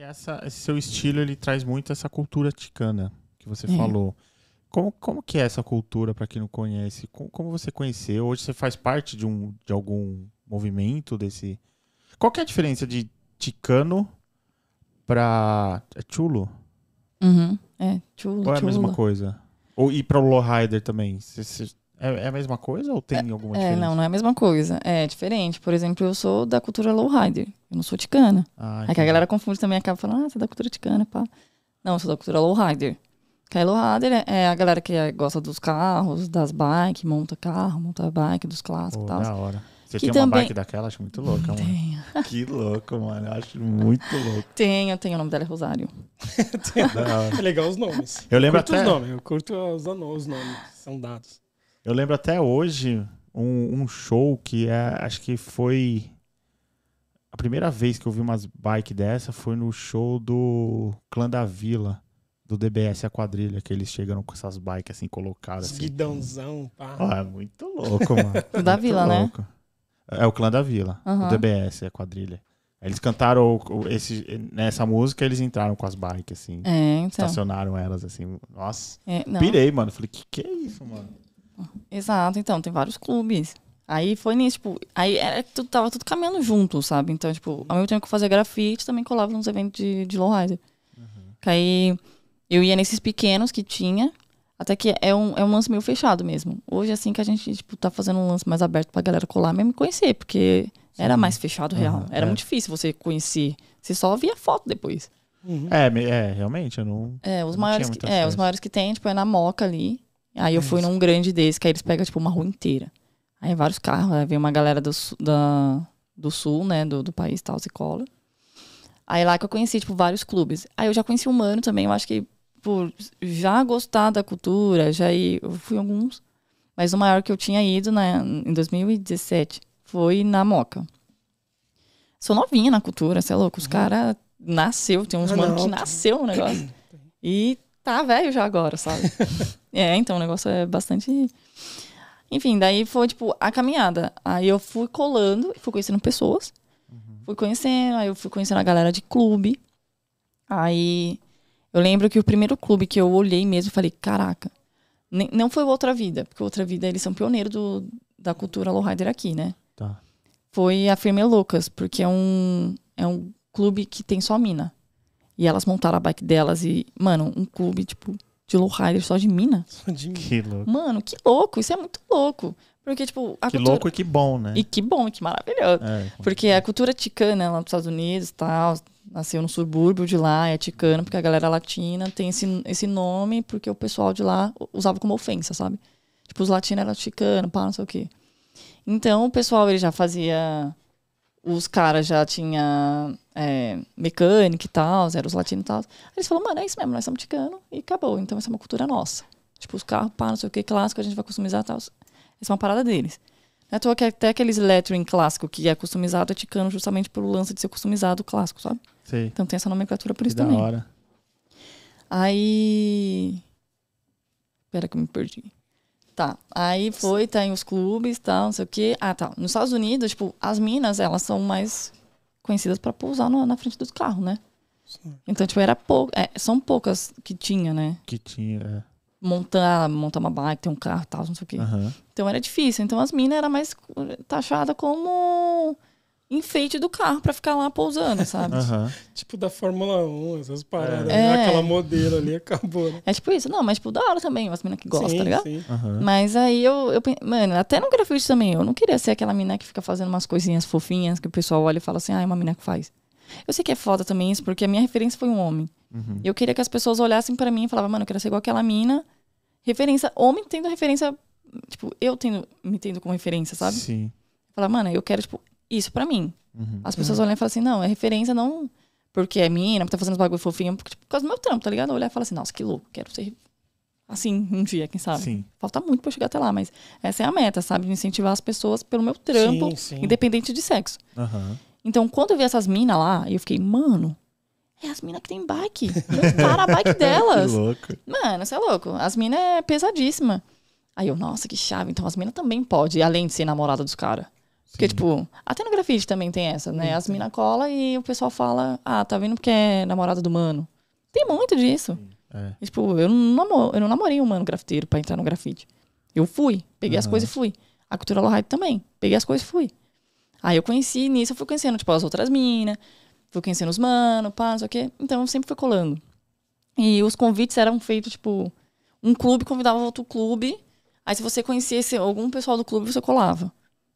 Essa, esse seu estilo ele traz muito essa cultura ticana que você é. falou. Como, como que é essa cultura para quem não conhece? Como, como, você conheceu? Hoje você faz parte de, um, de algum movimento desse? Qual é a diferença de ticano para é chulo? Uhum. É, chulo. Ou é a mesma coisa? Ou e para o lowrider também? É, é a mesma coisa ou tem é, alguma diferença? É, não, não é a mesma coisa. É diferente. Por exemplo, eu sou da cultura lowrider. Eu não sou ticana. Ah, Aí é que a galera confunde também, acaba falando, ah, você é da cultura ticana, pá. Não, eu sou da cultura lowrider. Que a lowrider é, é a galera que é, gosta dos carros, das bikes, monta carro, monta bike, dos clássicos e tal. da hora. Você que tem também... uma bike daquela? Acho muito louca, mano. Tenho. Que louco, mano. Eu acho muito louco. Tenho, tenho. O nome dela é Rosário. é legal os nomes. Eu lembro curto até... os nomes. Eu curto os, os nomes. São dados. Eu lembro até hoje um, um show que é, acho que foi. A primeira vez que eu vi umas bike dessa foi no show do Clã da Vila, do DBS a quadrilha, que eles chegaram com essas bikes assim colocadas. Assim. Guidãozão, pá. Ó, é muito louco, mano. Clã da Vila, né? louco. né? É o Clã da Vila, uhum. o DBS a quadrilha. Eles cantaram esse, nessa música, eles entraram com as bikes, assim. É, então. Estacionaram elas, assim. Nossa. É, pirei, mano. Falei, que que é isso, mano? Exato, então, tem vários clubes. Aí foi nisso, tipo, aí era, é, tudo, tava tudo caminhando junto, sabe? Então, tipo, ao mesmo tempo que eu fazia grafite, também colava nos eventos de, de lowrider. Uhum. aí eu ia nesses pequenos que tinha, até que é um, é um lance meio fechado mesmo. Hoje, é assim, que a gente, tipo, tá fazendo um lance mais aberto pra galera colar mesmo me conhecer, porque Sim. era mais fechado uhum, real. Era é. muito difícil você conhecer. Você só via foto depois. Uhum. É, é, realmente, eu não. É, os, não maiores, que, é, os maiores que tem, tipo, é na moca ali. Aí eu é fui isso. num grande desse, que aí eles pegam, tipo, uma rua inteira. Aí é vários carros, aí vem uma galera do, da, do sul, né, do, do país, tal, se cola. Aí lá que eu conheci, tipo, vários clubes. Aí eu já conheci o Mano também, eu acho que por tipo, já gostar da cultura, já ir, eu fui alguns. Mas o maior que eu tinha ido né, em 2017 foi na Moca. Sou novinha na cultura, você é louco. Os uhum. caras nasceu, tem uns ah, mano não, que nasceu o negócio. E tá velho já agora, sabe? é, então o negócio é bastante. Enfim, daí foi, tipo, a caminhada. Aí eu fui colando, fui conhecendo pessoas. Uhum. Fui conhecendo, aí eu fui conhecendo a galera de clube. Aí eu lembro que o primeiro clube que eu olhei mesmo, falei, caraca, não foi Outra Vida, porque Outra Vida eles são pioneiros do, da cultura lowrider aqui, né? Tá. Foi a Firme Loucas, porque é um, é um clube que tem só mina. E elas montaram a bike delas e, mano, um clube, tipo, de lowrider só de mina. Só de mina. Que louco. Mano, que louco. Isso é muito louco. Porque, tipo, a Que cultura... louco e que bom, né? E que bom, e que maravilhoso. É, porque a cultura ticana lá nos é Estados Unidos e tal, nasceu no subúrbio de lá, é ticano, porque a galera latina tem esse, esse nome, porque o pessoal de lá usava como ofensa, sabe? Tipo, os latinos eram ticanos, pá, não sei o quê. Então, o pessoal, ele já fazia... Os caras já tinha é, mecânica e tal, eram os latinos e tal. Aí eles falaram, mano, é isso mesmo, nós somos ticano e acabou. Então essa é uma cultura nossa. Tipo, os carros, pá, não sei o que, clássico, a gente vai customizar e tal. Essa é uma parada deles. Não é à toa que até aqueles lettering clássico que é customizado é ticano justamente pelo lance de ser customizado clássico, sabe? Sim. Então tem essa nomenclatura por que isso da também. hora. Aí. Pera que eu me perdi. Tá. Aí foi, tem tá os clubes, tal, tá, não sei o quê. Ah, tá. Nos Estados Unidos, tipo, as minas, elas são mais conhecidas para pousar no, na frente dos carros, né? Sim. Então, tipo, era pouco, é, são poucas que tinha, né? Que tinha, é. Montar, montar uma bike, ter um carro e tal, não sei o quê. Uhum. Então era difícil. Então as minas era mais taxadas como enfeite do carro para ficar lá pousando, sabe? Uhum. Tipo da Fórmula 1, essas paradas. É. Né? Aquela modelo ali, acabou. Né? É tipo isso. Não, mas tipo, da hora também, umas meninas que gostam, tá ligado? Uhum. Mas aí eu, eu... Mano, até no grafite também, eu não queria ser aquela mina que fica fazendo umas coisinhas fofinhas que o pessoal olha e fala assim, ah, é uma mina que faz. Eu sei que é foda também isso, porque a minha referência foi um homem. Uhum. Eu queria que as pessoas olhassem para mim e falavam, mano, eu quero ser igual aquela mina. Referência, homem tendo referência, tipo, eu tendo, me tendo como referência, sabe? Sim. Falar, mano, eu quero, tipo, isso para mim. Uhum. As pessoas uhum. olham e falam assim, não, é referência não porque é minha, porque tá fazendo os bagulho fofinho, porque, tipo, por causa do meu trampo, tá ligado? Olhar e falar assim, nossa, que louco, quero ser assim um dia, quem sabe. Sim. Falta muito pra eu chegar até lá, mas essa é a meta, sabe? incentivar as pessoas pelo meu trampo, sim, sim. independente de sexo. Uhum. Então, quando eu vi essas minas lá, eu fiquei, mano, é as minas que tem bike. Para a bike delas. que louco. Mano, você é louco. As minas é pesadíssima. Aí eu, nossa, que chave. Então as minas também pode, além de ser namorada dos caras. Porque, Sim. tipo, até no grafite também tem essa, né? As mina cola e o pessoal fala, ah, tá vindo porque é namorada do mano. Tem muito disso. É. E, tipo, eu não, eu não namorei um mano grafiteiro pra entrar no grafite. Eu fui, peguei uhum. as coisas e fui. A cultura low também, peguei as coisas e fui. Aí eu conheci, nisso eu fui conhecendo, tipo, as outras minas, fui conhecendo os mano, pá, não sei o quê. Então eu sempre fui colando. E os convites eram feitos, tipo, um clube convidava outro clube. Aí se você conhecesse algum pessoal do clube, você colava.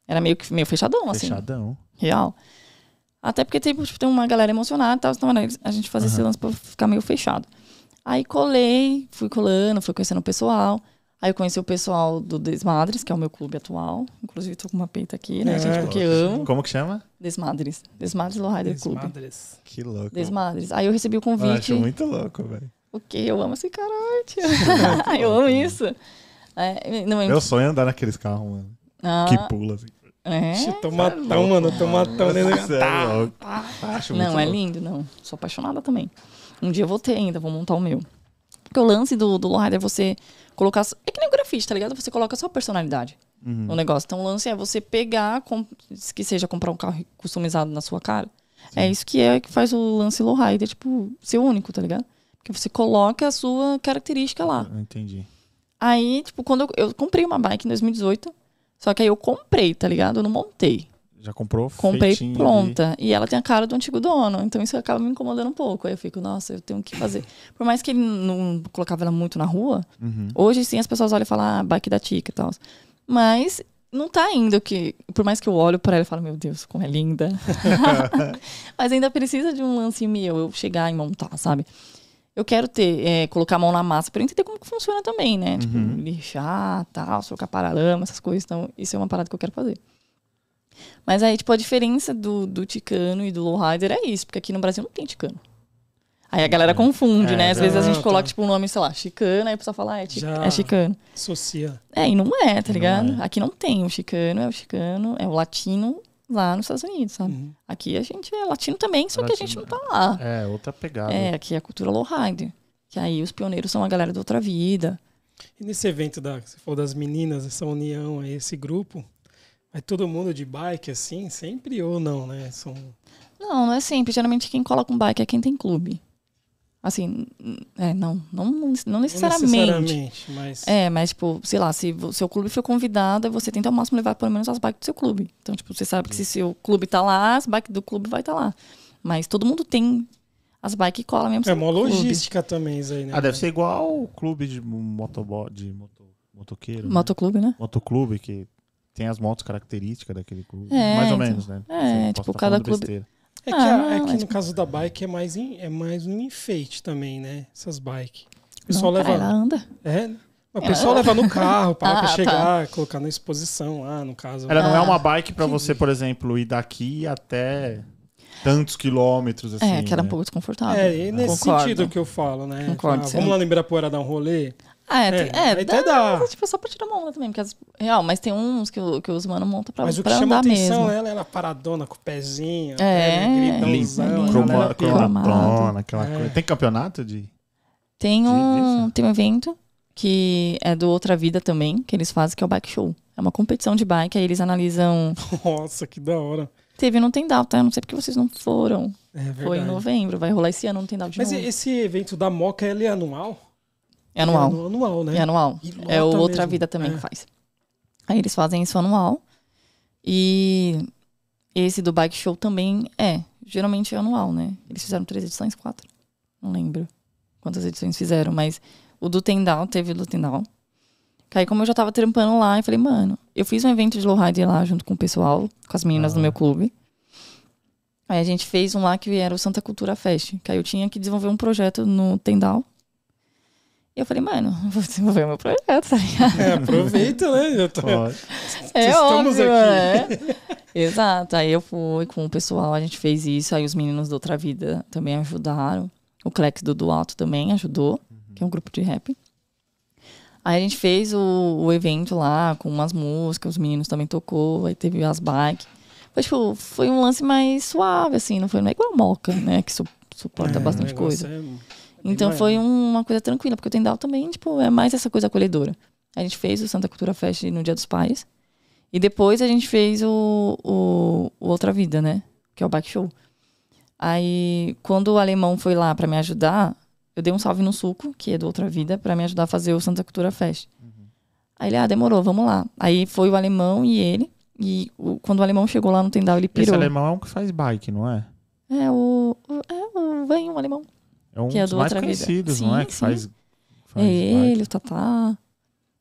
Era meio que meio fechadão, assim. Fechadão. Real. Até porque tipo, tipo tem uma galera emocionada e tal, então a gente fazia uhum. esse lance pra ficar meio fechado. Aí colei, fui colando, fui conhecendo o pessoal. Aí eu conheci o pessoal do Desmadres, que é o meu clube atual. Inclusive, tô com uma peita aqui, né, é, gente? Porque amo. Como que chama? Desmadres. Desmadres Lowrider Club. Desmadres. Que louco. Desmadres. Aí eu recebi o convite. Eu acho muito louco, velho. O quê? Eu amo esse caralho, é tio. eu amo isso. Né? É, não, eu... Meu sonho é andar naqueles carros, mano. Ah. Que pula, assim. É? Xê, tomatão, é é tá mano. Tomatão dentro da tá, tá. Acho Não, é louco. lindo, não. Sou apaixonada também. Um dia eu vou ter ainda, vou montar o meu. Porque o lance do, do Lowrider é você colocar. É que nem o grafite, tá ligado? Você coloca a sua personalidade uhum. no negócio. Então o lance é você pegar, com, que seja comprar um carro customizado na sua cara. É Sim. É isso que é que faz o lance Lowrider, tipo, ser único, tá ligado? Porque você coloca a sua característica lá. Ah, entendi. Aí, tipo, quando eu, eu comprei uma bike em 2018 só que aí eu comprei, tá ligado? Eu não montei. Já comprou? Comprei pronta. E ela tem a cara do antigo dono. Então isso acaba me incomodando um pouco. Aí eu fico, nossa, eu tenho que fazer. Por mais que ele não colocava ela muito na rua, uhum. hoje sim as pessoas olham e falam, ah, bike da Tica e tal. Mas não tá ainda que. Por mais que eu olho para ela e falo, meu Deus, como é linda. Mas ainda precisa de um lance meu, eu chegar e montar, sabe? eu quero ter, é, colocar a mão na massa para entender como que funciona também, né? Tipo, uhum. Tipo, lixar, tal, socar paralama, essas coisas. Então, isso é uma parada que eu quero fazer. Mas aí, tipo, a diferença do, do Ticano e do Lowrider é isso, porque aqui no Brasil não tem Ticano. Aí a galera é. confunde, é, né? Às não, vezes a gente coloca, tipo, um nome, sei lá, chicano, aí a pessoa fala, ah, é, tic, é chicano. Associa. É, e não é, tá ligado? Não é. Aqui não tem. O chicano é o chicano, é o latino lá nos Estados Unidos, sabe? Uhum. Aqui a gente é latino também, só latino, que a gente não tá lá. É, é, outra pegada. É, aqui é a cultura lowrider, Que aí os pioneiros são a galera da outra vida. E nesse evento da, você falou das meninas, essa união aí, esse grupo, vai todo mundo de bike assim, sempre ou não, né? São... Não, não é sempre. Geralmente quem cola com bike é quem tem clube. Assim, é, não, não, não necessariamente. Não necessariamente, mas. É, mas, tipo, sei lá, se o seu clube foi convidado, você tenta ao máximo levar pelo menos as bikes do seu clube. Então, tipo, você sabe que se uhum. seu clube tá lá, as bikes do clube vai estar tá lá. Mas todo mundo tem as bikes cola mesmo. É uma logística clube. também isso aí, né? Ah, deve ser igual o clube de motobo de moto, motoqueiro. Né? Motoclube, né? né? Motoclube, que tem as motos características daquele clube. É, mais ou então, menos, né? É, Você tipo, tá cada clube. Besteira. É ah, que, ah, a, é que no caso da bike é mais, in, é mais um enfeite também, né? Essas bikes. O pessoal não, leva. Ela anda. É. O pessoal leva no carro para ah, tá. chegar, tá. colocar na exposição lá, no caso. Ela ah, não é ah, uma bike para você, por exemplo, ir daqui até tantos quilômetros é, assim. É, que era né? um pouco desconfortável. É, e nesse Concordo. sentido que eu falo, né? Concordo. Ah, vamos lá no Ibirapuera dar um rolê? Ah, é, é, é, até dá. dá. Tipo, só pra tirar uma onda também, porque real, mas tem uns que, o, que os mano montam pra, mas andar mesmo. Mas o que chama atenção mesmo. é ela paradona com o pezinho, é, né, gritãozão. Né, Croma, aquela é. coisa. Tem campeonato de... Tem um, de tem um evento que é do Outra Vida também, que eles fazem, que é o Bike Show. É uma competição de bike, aí eles analisam... Nossa, que da hora. Teve não tem dado, tá? Eu não sei porque vocês não foram. É verdade. Foi em novembro, vai rolar esse ano, não tem dado de Mas novo. esse evento da Moca, ele é anual? É anual. É anual, né? É anual. É o Outra mesmo. Vida também é. que faz. Aí eles fazem isso anual. E esse do Bike Show também é. Geralmente é anual, né? Eles fizeram três edições, quatro. Não lembro quantas edições fizeram, mas o do Tendal, teve o do Tendal. aí, como eu já tava trampando lá, eu falei, mano, eu fiz um evento de lowrider lá junto com o pessoal, com as meninas ah. do meu clube. Aí a gente fez um lá que era o Santa Cultura Fest. Que aí eu tinha que desenvolver um projeto no Tendal e eu falei, mano, vou desenvolver meu projeto, tá ligado? É, aproveita, né? Eu tô... é Estamos óbvio, aqui. Né? Exato. Aí eu fui com o pessoal, a gente fez isso. Aí os meninos da Outra Vida também ajudaram. O Clex do Do Alto também ajudou, uhum. que é um grupo de rap. Aí a gente fez o, o, evento lá com umas músicas, os meninos também tocou, aí teve as bikes. Foi, tipo, foi um lance mais suave, assim, não foi não é igual a Moca, né? Que su, suporta é, bastante coisa. É... Então foi uma coisa tranquila, porque o Tendal também, tipo, é mais essa coisa acolhedora. A gente fez o Santa Cultura Fest no Dia dos Pais. E depois a gente fez o, o, o Outra Vida, né? Que é o bike show. Aí, quando o alemão foi lá para me ajudar, eu dei um salve no suco, que é do Outra Vida, para me ajudar a fazer o Santa Cultura Fest. Uhum. Aí ele, ah, demorou, vamos lá. Aí foi o alemão e ele. E o, quando o alemão chegou lá no Tendal, ele pirou. Esse alemão é um que faz bike, não é? É o. É o. Vem, um alemão. É um que é do dos mais conhecidos, vida. não é? sim, é? Que sim. faz, faz é ele, o Tatá.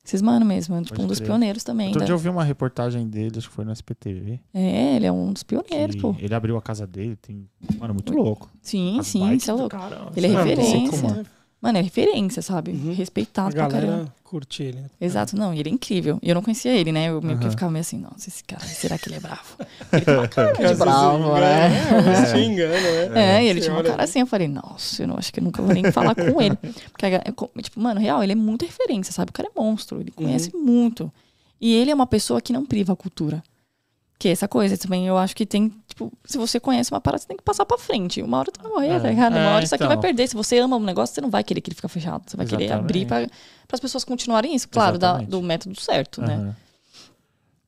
Esses mano mesmo, tipo, um dos crer. pioneiros também. Outro da... dia eu vi uma reportagem dele, acho que foi no SPTV. É, ele é um dos pioneiros, pô. Ele abriu a casa dele, tem. Mano, muito louco. Sim, As sim, isso é louco. ele é referência. É. Mano, é referência, sabe? Uhum. Respeitado a pra caramba. curte ele. Né? Exato, não, ele é incrível. E eu não conhecia ele, né? Eu meio uhum. que ficava meio assim, nossa, esse cara, será que ele é bravo? Ele tem uma cara de bravo, né? né? É, né? É, e ele Você tinha uma cara assim, eu falei, nossa, eu não acho que eu nunca vou nem falar com ele. Porque, é tipo, mano, real, ele é muita referência, sabe? O cara é monstro, ele conhece uhum. muito. E ele é uma pessoa que não priva a cultura. Que é essa coisa também, eu acho que tem Tipo, se você conhece uma parada, você tem que passar pra frente. Uma hora tu vai morrer, é, tá ligado? Uma é, hora isso aqui vai então. perder. Se você ama um negócio, você não vai querer que ele fique fechado. Você vai Exatamente. querer abrir para as pessoas continuarem isso, claro, da, do método certo, uhum. né?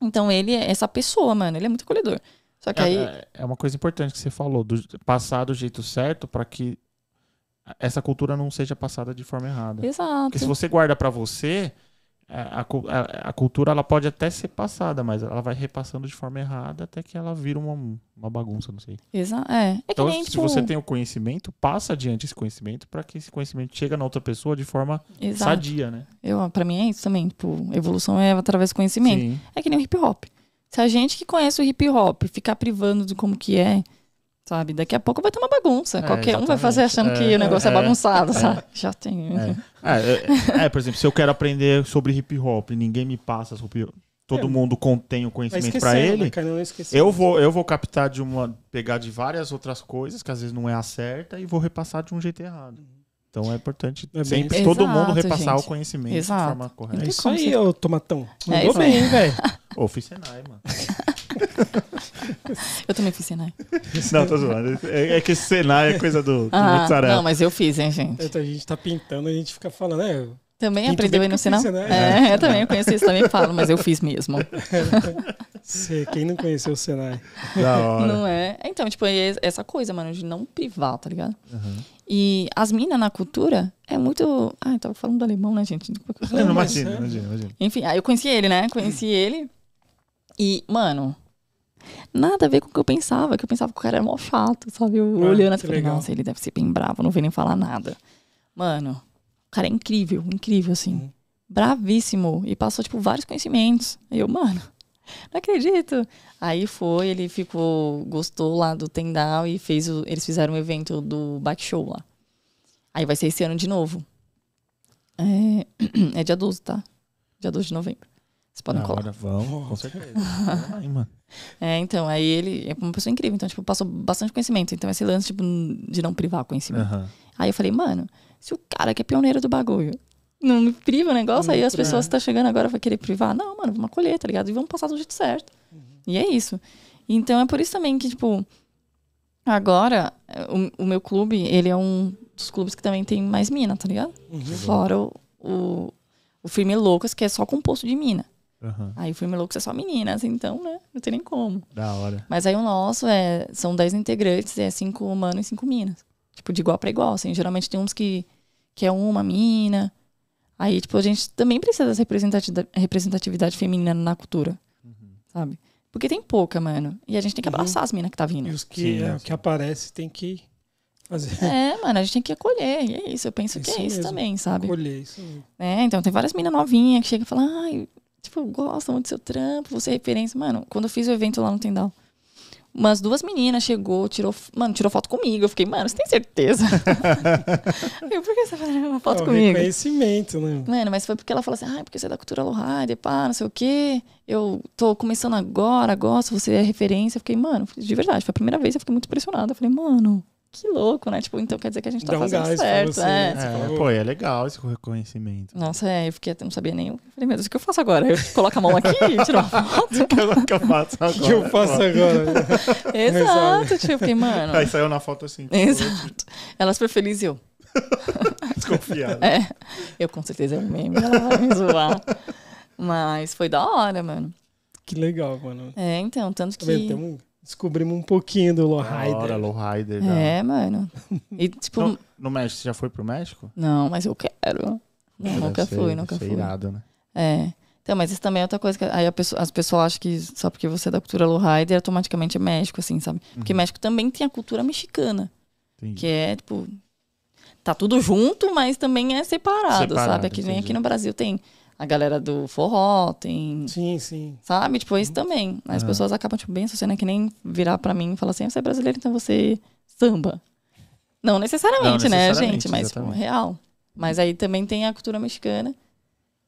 Então ele é essa pessoa, mano. Ele é muito acolhedor. Só que é, aí. É, é uma coisa importante que você falou, do, passar do jeito certo para que essa cultura não seja passada de forma errada. Exato. Porque se você guarda para você, a, a, cultura ela pode até ser passada, mas ela vai repassando de forma errada até que ela vira uma, uma bagunça, não sei. Exato. É. é então, nem, tipo... se você tem o conhecimento, passa adiante esse conhecimento para que esse conhecimento chegue na outra pessoa de forma Exato. sadia, né? Eu, para mim é isso também. Tipo, evolução é através do conhecimento. Sim. É que nem o hip hop. Se a gente que conhece o hip hop ficar privando de como que é, Sabe, daqui a pouco vai ter uma bagunça. É, Qualquer exatamente. um vai fazer achando é, que o negócio é, é bagunçado, é. sabe? Já tem. É. É, é. por exemplo, se eu quero aprender sobre hip hop, e ninguém me passa sobre todo mundo contém o conhecimento para ele. Né, eu vou eu vou captar de uma pegar de várias outras coisas que às vezes não é a certa e vou repassar de um jeito errado. Então é importante é sempre Exato, todo mundo repassar gente. o conhecimento Exato. de forma correta. É então, isso aí, ô Tomatão. Mandou é bem, velho. Ô, fiz Senai, mano. Eu também fiz Senai. Não, tô zoando. É, é que Senai é coisa do, do ah, mozzarella. Não, mas eu fiz, hein, gente. Então, a gente tá pintando, a gente fica falando, né? Também aprendeu aí no Senai? Né? É, eu também eu conheci isso, também falo, mas eu fiz mesmo. quem não conheceu o Senai? Da hora. Não é? Então, tipo, é essa coisa, mano, de não privar, tá ligado? Uhum. E as minas na cultura é muito. Ah, eu tava falando do alemão, né, gente? Não, é imagina, imagina, imagina. Enfim, aí eu conheci ele, né? Conheci ele. E, mano, nada a ver com o que eu pensava, que eu pensava que o cara era mó chato, sabe? Eu ah, olhando assim, falei, nossa, ele deve ser bem bravo, não vem nem falar nada. Mano, o cara é incrível, incrível, assim. Uhum. Bravíssimo. E passou, tipo, vários conhecimentos. Aí eu, mano, não acredito. Aí foi, ele ficou, gostou lá do Tendal e fez o, eles fizeram um evento do bike show lá. Aí vai ser esse ano de novo. É, é dia 12, tá? Dia 12 de novembro. Vocês podem não, colar. Vamos, com certeza. É, então, aí ele é uma pessoa incrível, então, tipo, passou bastante conhecimento. Então, esse lance, tipo, de não privar conhecimento. Uhum. Aí eu falei, mano, se o cara que é pioneiro do bagulho não me priva o negócio, não aí as pessoas que tá chegando agora vai querer privar. Não, mano, vamos colher, tá ligado? E vamos passar do jeito certo. Uhum. E é isso. Então, é por isso também que, tipo, agora, o, o, meu clube, ele é um dos clubes que também tem mais mina, tá ligado? Uhum. Fora o, o, o firme Loucas, que é só composto de mina. Uhum. Aí o filme Loucos é só meninas, assim, então, né? Não tem nem como. Da hora. Mas aí o nosso é, são 10 integrantes, é cinco humanos e cinco minas. Tipo, de igual para igual, assim. Geralmente tem uns que, que é uma mina. Aí, tipo, a gente também precisa dessa representatividade feminina na cultura, uhum. sabe? Porque tem pouca, mano. E a gente tem que uhum. abraçar uhum. as minas que tá vindo. E os que, Sim, é, é que aparecem tem que fazer. É, mano, a gente tem que acolher. E é isso, eu penso é que isso é isso mesmo. também, sabe? Acolher, isso mesmo. É, então tem várias minas novinhas que chegam e falam, ai, ah, tipo, gosta muito do seu trampo, você é referência. Mano, quando eu fiz o evento lá no Tendal, umas duas meninas chegou, tirou, mano, tirou foto comigo. Eu fiquei, mano, você tem certeza? eu, por que você tá faz uma foto é, comigo? Reconhecimento, né? Mano, mas foi porque ela falou assim, ah, porque você é da cultura Lohide, pá, não sei o quê. Eu tô começando agora, gosto, você é referência. Eu fiquei, mano, de verdade, foi a primeira vez, eu fiquei muito impressionada. Eu falei, mano, que louco, né? Tipo, então quer dizer que a gente tá Dá um fazendo gás, certo, né? É, é, pô, é legal esse reconhecimento. Nossa, é, eu fiquei até não sabia nem. Eu falei, meu Deus, o que eu faço agora? Eu coloco a mão aqui e tiro uma foto. O que eu faço agora? O que eu faço agora? Exato, tipo, porque, mano. Aí saiu na foto assim. Exato. Ela é super feliz e eu. Desconfiada. É. Eu com certeza é um meme, me zoar. Mas foi da hora, mano. Que legal, mano. É, então, tanto que. Tá vendo? Tem um Descobrimos um pouquinho do Lowrider. Hora, Lowrider. Da... É, mano. E, tipo... no, então, no, México, você já foi pro México? Não, mas eu quero. Não, nunca ser, fui, nunca fui. Irado, né? É. Então, mas isso também é outra coisa que aí pessoa, as pessoas acham que só porque você é da cultura Lowrider, automaticamente é México, assim, sabe? Porque uhum. México também tem a cultura mexicana. Entendi. Que é, tipo, tá tudo junto, mas também é separado, separado sabe? Aqui vem aqui no Brasil tem a galera do forró, tem. Sim, sim. Sabe? Tipo, isso uhum. também. As ah. pessoas acabam, tipo, bem associando, é que nem virar para mim e falar assim: ah, você é brasileiro, então você samba. Não necessariamente, Não necessariamente né, gente? Mas, tipo, real. Mas aí também tem a cultura mexicana,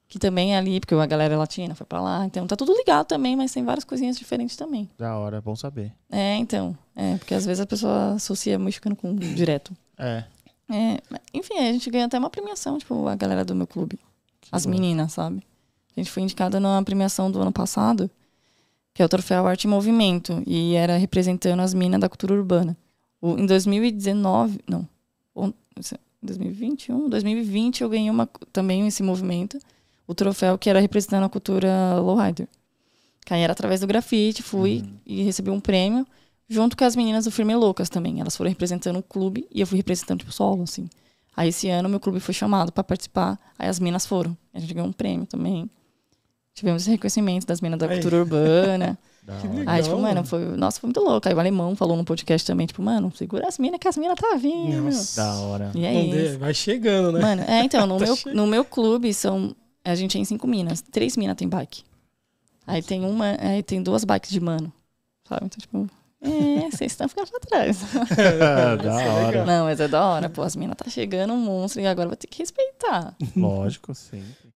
que também é ali, porque a galera é latina foi para lá. Então tá tudo ligado também, mas tem várias coisinhas diferentes também. Da hora, é bom saber. É, então. É, porque às vezes a pessoa associa mexicano com direto. É. É, enfim, a gente ganha até uma premiação, tipo, a galera do meu clube as meninas, sabe? A gente foi indicada na premiação do ano passado, que é o troféu Arte e Movimento, e era representando as minas da cultura urbana. O, em 2019, não, 2021, 2020 é, eu ganhei uma, também esse movimento, o troféu que era representando a cultura lowrider. Caí era através do grafite, fui uhum. e recebi um prêmio, junto com as meninas do Firme Loucas também. Elas foram representando o clube e eu fui representando, tipo, solo, assim. Aí esse ano meu clube foi chamado para participar, aí as minas foram. A gente ganhou um prêmio também. Tivemos esse reconhecimento das minas da aí. cultura urbana. que legal, aí, tipo, mano, foi, nossa, foi muito louco. Aí o alemão falou no podcast também, tipo, mano, segura as minas que as minas tá vindo. Nossa, da hora. E é aí, vai chegando, né? Mano, é, então, no, tá meu, no meu clube são. A gente é em cinco minas. Três minas tem bike. Aí tem uma. Aí é, tem duas bikes de mano. Sabe? Então, tipo. É, vocês estão ficando pra trás. É, da hora. Não, mas é da hora, pô. As minas tá chegando um monstro e agora vou ter que respeitar. Lógico, sim.